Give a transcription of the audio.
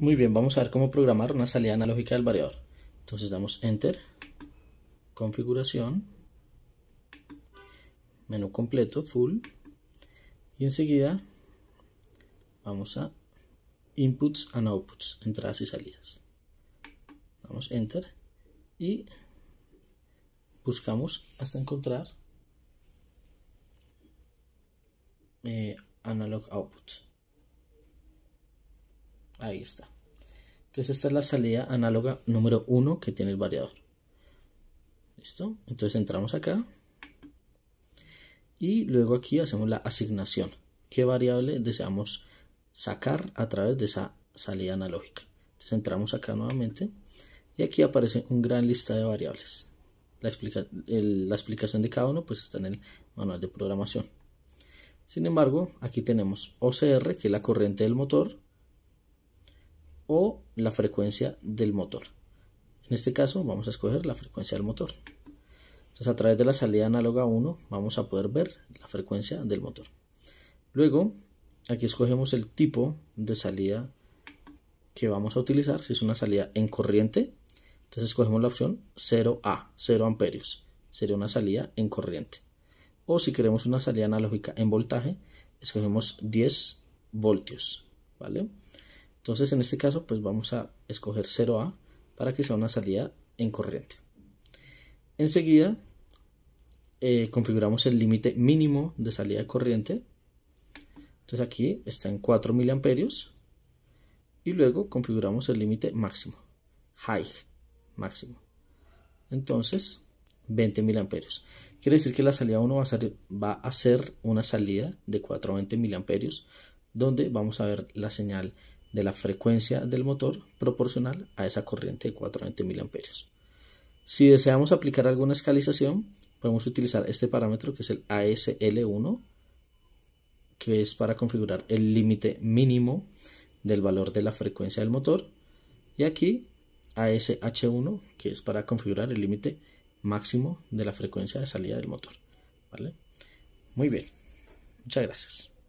Muy bien, vamos a ver cómo programar una salida analógica del variador. Entonces damos Enter, Configuración, Menú completo, Full, y enseguida vamos a Inputs and Outputs, entradas y salidas. Damos Enter y buscamos hasta encontrar eh, Analog Output. Ahí está. Entonces esta es la salida análoga número 1 que tiene el variador. ¿Listo? Entonces entramos acá. Y luego aquí hacemos la asignación. ¿Qué variable deseamos sacar a través de esa salida analógica? Entonces entramos acá nuevamente. Y aquí aparece un gran lista de variables. La, la explicación de cada uno pues está en el manual de programación. Sin embargo, aquí tenemos OCR, que es la corriente del motor, o la frecuencia del motor. En este caso vamos a escoger la frecuencia del motor. Entonces a través de la salida análoga 1 vamos a poder ver la frecuencia del motor. Luego aquí escogemos el tipo de salida que vamos a utilizar, si es una salida en corriente, entonces escogemos la opción 0A, 0 amperios, sería una salida en corriente. O si queremos una salida analógica en voltaje, escogemos 10 voltios, ¿vale? Entonces en este caso pues vamos a escoger 0A para que sea una salida en corriente. Enseguida eh, configuramos el límite mínimo de salida de corriente. Entonces aquí está en 4 mA. y luego configuramos el límite máximo, high, máximo. Entonces 20 miliamperios. Quiere decir que la salida 1 va a ser, va a ser una salida de 4 a 20 miliamperios donde vamos a ver la señal de la frecuencia del motor proporcional a esa corriente de 420 amperios. Si deseamos aplicar alguna escalización, podemos utilizar este parámetro que es el ASL1, que es para configurar el límite mínimo del valor de la frecuencia del motor. Y aquí ASH1, que es para configurar el límite máximo de la frecuencia de salida del motor. ¿Vale? Muy bien. Muchas gracias.